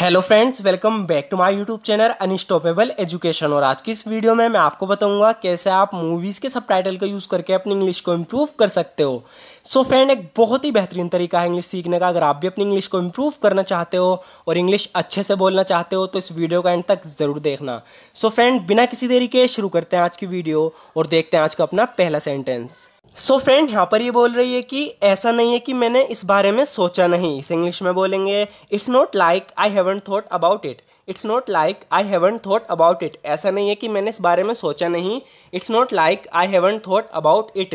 hello friends welcome back to my YouTube channel unstoppable education और आज की इस वीडियो में मैं आपको बताऊंगा कैसे आप मूवीज़ के सबटाइटल का यूज़ करके अपनी इंग्लिश को इम्प्रूव कर सकते हो सो so फ्रेंड एक बहुत ही बेहतरीन तरीका है इंग्लिश सीखने का अगर आप भी अपनी इंग्लिश को इम्प्रूव करना चाहते हो और इंग्लिश अच्छे से बोलना चाहते हो तो इस वीडियो का एंड तक ज़रूर देखना सो so फ्रेंड बिना किसी देरी के शुरू करते हैं आज की वीडियो और देखते हैं आज का अपना पहला सेंटेंस सो फ्रेंड यहाँ पर ये बोल रही है कि ऐसा नहीं है कि मैंने इस बारे में सोचा नहीं इसे इंग्लिश में बोलेंगे it's not like I haven't thought about it it's not like I haven't thought about it ऐसा नहीं है कि मैंने इस बारे में सोचा नहीं it's not like I haven't thought about it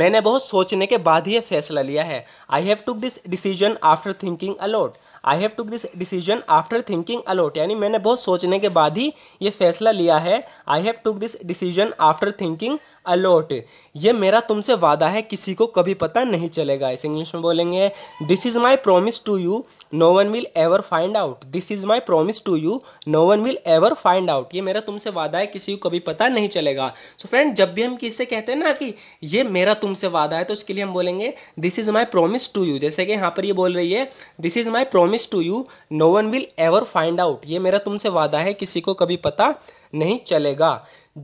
मैंने बहुत सोचने के बाद ही ये फैसला लिया है I have took this decision after thinking a lot I have took this decision after thinking a lot यानी मैंने बहुत सोचने के बाद ही ये फैसला लिया है I have took this decision after thinking a lot ये मेरा तुमसे वादा है किसी को कभी पता नहीं चलेगा इस इंग्लिश में बोलेंगे this is my promise to you no one will ever find out this is my promise to you no one will ever find out ये मेरा तुमसे वादा है किसी को कभी पता नहीं चलेगा सो so फ्रेंड जब भी हम किससे कहते हैं ना कि ये मेरा तुमसे वादा है तो उसके लिए हम बोलेंगे this is my promise to you जैसे कि यहाँ पर ये बोल रही है this is my promise promise to you no one will ever find out ये मेरा तुमसे वादा है किसी को कभी पता नहीं चलेगा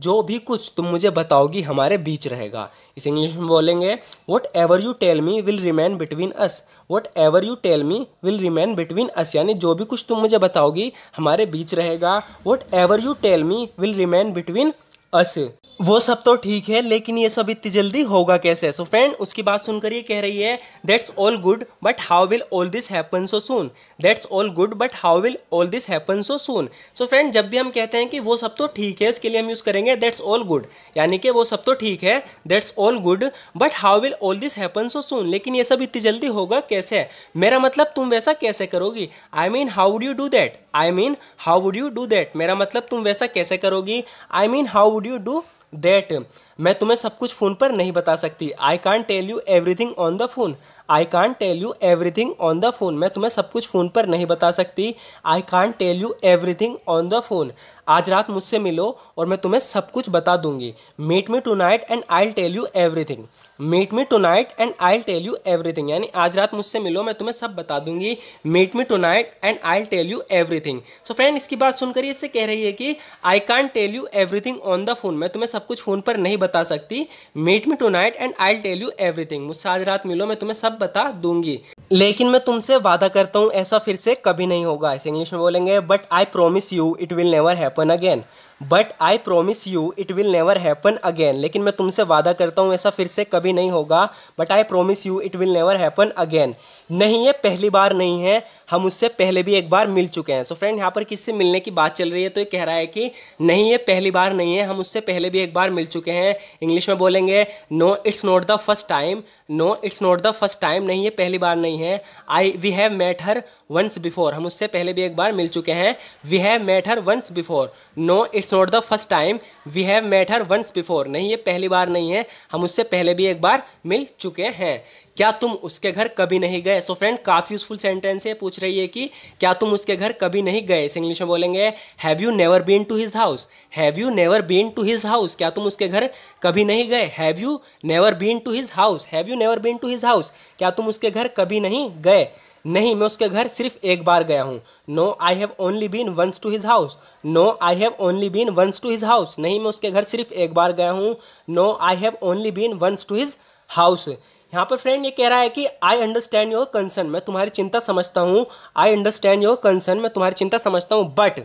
जो भी कुछ तुम मुझे बताओगी हमारे बीच रहेगा इस इंग्लिश में बोलेंगे whatever you tell me will remain between us whatever you tell me will remain between us यानी जो भी कुछ तुम मुझे बताओगी हमारे बीच रहेगा whatever you tell me will remain between us वो सब तो ठीक है लेकिन ये सब इतनी जल्दी होगा कैसे सो so फ्रेंड उसकी बात सुनकर ये कह रही है that's all good but how will all this happen so soon that's all good but how will all this happen so soon so friend जब भी हम कहते हैं कि वो सब तो ठीक है इसके लिए हम यूज़ करेंगे दैट्स ऑल गुड यानी कि वो सब तो ठीक है that's all good but how will all this happen so soon लेकिन ये सब इतनी जल्दी होगा कैसे मेरा मतलब तुम वैसा कैसे करोगी I mean how would you do that I mean how would you do that मेरा मतलब तुम वैसा कैसे करोगी I mean how would you do that मैं तुम्हें सब कुछ फ़ोन पर नहीं बता सकती I can't tell you everything on the phone I can't tell you everything on the phone मैं तुम्हें सब कुछ फ़ोन पर नहीं बता सकती I can't tell you everything on the phone आज रात मुझसे मिलो और मैं तुम्हें सब कुछ बता दूंगी meet me tonight and I tell you everything meet me tonight and I tell you everything यानी आज रात मुझसे मिलो मैं तुम्हें सब बता दूंगी meet me tonight and I tell you everything so friend इसकी बात सुनकर इससे कह रही है कि I can't tell you everything on the phone मैं तुम्हें सब कुछ फ़ोन पर नहीं बता सकती meet me tonight and I tell you everything मुझसे आज रात मिलो मैं तुम्हें सब बता दूंगी लेकिन मैं तुमसे वादा करता हूँ ऐसा फिर से कभी नहीं होगा ऐसे इंग्लिश में बोलेंगे but I promise you it will never happen again but I promise you it will never happen again लेकिन मैं तुमसे वादा करता हूँ ऐसा फिर से कभी नहीं होगा but I promise you it will never happen again नहीं ये पहली बार नहीं है हम उससे पहले भी एक बार मिल चुके हैं सो फ्रेंड यहाँ पर किससे मिलने की बात चल रही है तो ये कह रहा है कि नहीं ये पहली बार नहीं है हम उससे पहले भी एक बार मिल चुके हैं इंग्लिश में बोलेंगे no it's not the first time no it's not the first time नहीं ये पहली बार नहीं है I we have met her once before हम उससे पहले भी एक बार मिल चुके हैं we have met her once before no it's it's not the first time we have met her once before नहीं ये पहली बार नहीं है हम उससे पहले भी एक बार मिल चुके हैं क्या तुम उसके घर कभी नहीं गए सो फ्रेंड काफ़ी यूजफुल सेंटेंस है पूछ रही है कि क्या तुम उसके घर कभी नहीं गए इस इंग्लिश में बोलेंगे have you never been to his house have you never been to his house क्या तुम उसके घर कभी नहीं गए have you never been to his house have you never been to his house क्या तुम उसके घर कभी नहीं गए नहीं मैं उसके घर सिर्फ एक बार गया हूँ no I have only been once to his house no I have only been once to his house नहीं मैं उसके घर सिर्फ एक बार गया हूँ no I have only been once to his house यहाँ पर फ्रेंड ये कह रहा है कि आई अंडरस्टैंड योर कंसर्न मैं तुम्हारी चिंता समझता हूँ आई अंडरस्टैंड योर कंसर्न मैं तुम्हारी चिंता समझता हूँ but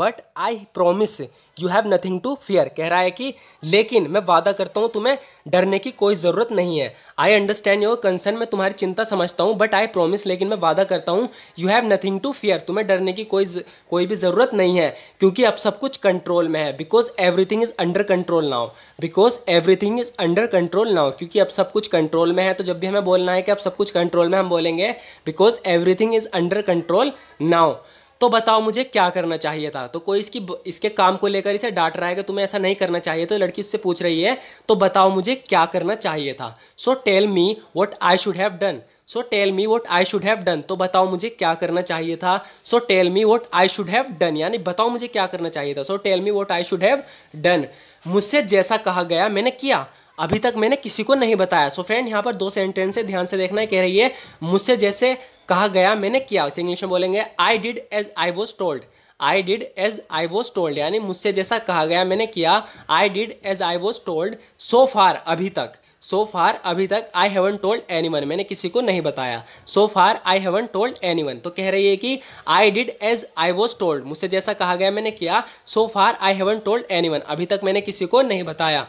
but I promise you have nothing to fear कह रहा है कि लेकिन मैं वादा करता हूँ तुम्हें डरने की कोई ज़रूरत नहीं है आई अंडरस्टैंड योर कंसर्न मैं तुम्हारी चिंता समझता हूँ बट आई प्रोमिस लेकिन मैं वादा करता हूँ you have nothing to fear तुम्हें डरने की कोई कोई भी ज़रूरत नहीं है क्योंकि अब सब कुछ कंट्रोल में है because everything is under control now because everything is under control now क्योंकि अब सब कुछ कंट्रोल में है तो जब भी हमें बोलना है कि अब सब कुछ कंट्रोल में हम बोलेंगे because everything is under control now तो बताओ मुझे क्या करना चाहिए था तो कोई इसकी इसके काम को लेकर इसे डांट रहा है कि तुम्हें ऐसा नहीं करना चाहिए तो लड़की उससे पूछ रही है तो बताओ मुझे क्या करना चाहिए था so tell me what I should have done so tell me what I should have done तो बताओ मुझे क्या करना चाहिए था so tell me what I should have done यानी बताओ मुझे क्या करना चाहिए था so tell me what I should have done मुझसे जैसा कहा गया मैंने किया अभी तक मैंने किसी को नहीं बताया सो फ्रेंड यहाँ पर दो सेंटेंस है ध्यान से देखना है कह रही है मुझसे जैसे कहा गया मैंने किया उसे इंग्लिश में बोलेंगे I did as I was told I did as I was told यानी मुझसे जैसा कहा गया मैंने किया I did as I was told so far अभी तक सो फार अभी तक I haven't told anyone मैंने किसी को नहीं बताया so far I haven't told anyone तो कह रही है कि I did as I was told मुझसे जैसा कहा गया मैंने किया so far I haven't told anyone अभी तक मैंने किसी को नहीं बताया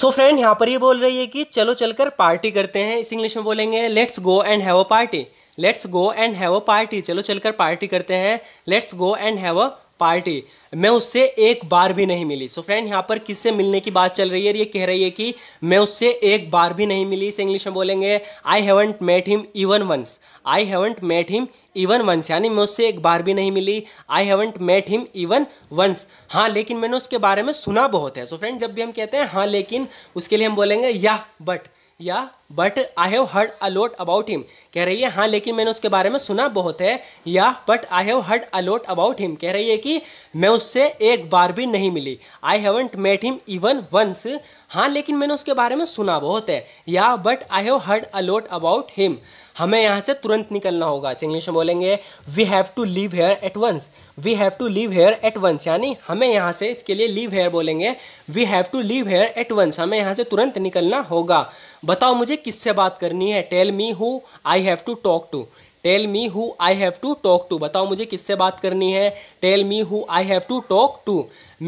सो फ्रेंड यहाँ पर ये बोल रही है कि चलो चलकर पार्टी करते हैं इस इंग्लिश में बोलेंगे let's go and have a party let's go and have a party चलो चलकर पार्टी करते हैं let's go and have a party मैं उससे एक बार भी नहीं मिली सो फ्रेंड यहाँ पर किससे मिलने की बात चल रही है ये कह रही है कि मैं उससे एक बार भी नहीं मिली इसे इंग्लिश में बोलेंगे I haven't met him even once I haven't met him even once यानी मैं उससे एक बार भी नहीं मिली I haven't met him even once हाँ लेकिन मैंने उसके बारे में सुना बहुत है सो so फ्रेंड जब भी हम कहते हैं हाँ लेकिन उसके लिए हम बोलेंगे yeah but yeah but I have heard a lot about him कह रही है हाँ लेकिन मैंने उसके बारे में सुना बहुत है yeah but I have heard a lot about him कह रही है कि मैं उससे एक बार भी नहीं मिली I haven't met him even once हाँ लेकिन मैंने उसके बारे में सुना बहुत है yeah but I have heard a lot about him हमें यहाँ से तुरंत निकलना होगा इंग्लिश में बोलेंगे we have to leave here at once we have to leave here at once यानी हमें यहाँ से इसके लिए लीव हेयर बोलेंगे we have to leave here at once हमें यहाँ से तुरंत निकलना होगा बताओ मुझे किससे बात करनी है tell me who I have to talk to tell me who I have to talk to बताओ मुझे किससे बात करनी है tell me who I have to talk to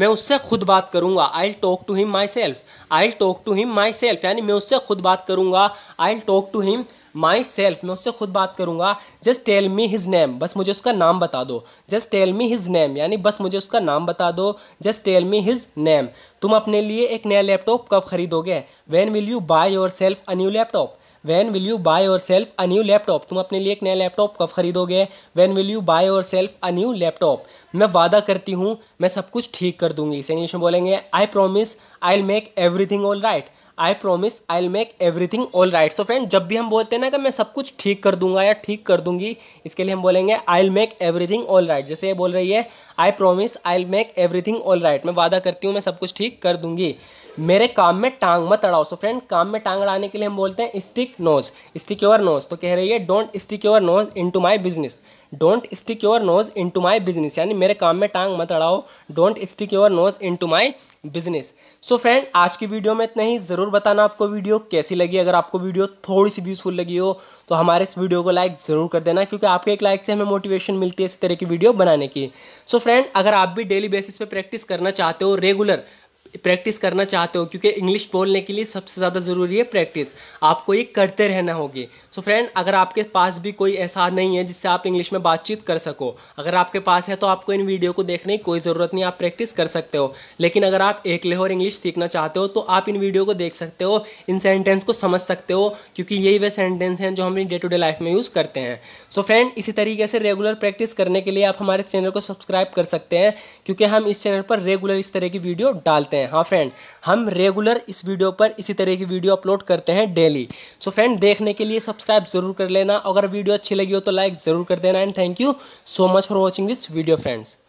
मैं उससे खुद बात करूंगा I talk to him myself I talk to him myself यानी मैं उससे खुद बात करूंगा I talk to him myself मैं उससे खुद बात करूँगा just tell me his name बस मुझे उसका नाम बता दो just tell me his name यानी बस मुझे उसका नाम बता दो just tell me his name तुम अपने लिए एक नया लैपटॉप कब खरीदोगे when will you buy yourself a new laptop when will you buy yourself a new laptop तुम अपने लिए एक नया लैपटॉप कब खरीदोगे when will you buy yourself a new laptop मैं वादा करती हूँ मैं सब कुछ ठीक कर दूंगी इसे इंग्लिश में बोलेंगे I promise I will make everything all right I promise I will make everything all right so friend जब भी हम बोलते हैं ना कि मैं सब कुछ ठीक कर दूंगा या ठीक कर दूंगी इसके लिए हम बोलेंगे I will make everything all right जैसे ये बोल रही है I promise I will make everything all right मैं वादा करती हूँ मैं सब कुछ ठीक कर दूंगी मेरे काम में टांग मत अड़ाओ सो फ्रेंड काम में टांग अड़ाने के लिए हम बोलते हैं stick nose stick your nose तो कह रही है don't stick your nose into my business don't stick your nose into my business यानी मेरे काम में टांग मत अड़ाओ don't stick your nose into my business so friend आज की वीडियो में इतना ही ज़रूर बताना आपको वीडियो कैसी लगी अगर आपको वीडियो थोड़ी सी यूज़फुल लगी हो तो हमारे इस वीडियो को लाइक ज़रूर कर देना क्योंकि आपके एक लाइक से हमें मोटिवेशन मिलती है इस तरह की वीडियो बनाने की सो so फ्रेंड अगर आप भी डेली बेसिस पे प्रैक्टिस करना चाहते हो रेगुलर प्रैक्टिस करना चाहते हो क्योंकि इंग्लिश बोलने के लिए सबसे ज़्यादा ज़रूरी है प्रैक्टिस आपको ये करते रहना होगी सो so फ्रेंड अगर आपके पास भी कोई ऐसा नहीं है जिससे आप इंग्लिश में बातचीत कर सको अगर आपके पास है तो आपको इन वीडियो को देखने की कोई ज़रूरत नहीं आप प्रैक्टिस कर सकते हो लेकिन अगर आप एक और इंग्लिश सीखना चाहते हो तो आप इन वीडियो को देख सकते हो इन सेंटेंस को समझ सकते हो क्योंकि यही वे सेंटेंस हैं जो हम डे टू डे लाइफ में यूज़ करते हैं सो so फ्रेंड इसी तरीके से रेगुलर प्रैक्टिस करने के लिए आप हमारे चैनल को सब्सक्राइब कर सकते हैं क्योंकि हम इस चैनल पर रेगुलर इस तरह की वीडियो डालते हैं हैं हाँ फ्रेंड हम रेगुलर इस वीडियो पर इसी तरह की वीडियो अपलोड करते हैं डेली सो फ्रेंड देखने के लिए सब्सक्राइब जरूर कर लेना अगर वीडियो अच्छी लगी हो तो लाइक ज़रूर कर देना and thank you so much for watching this video friends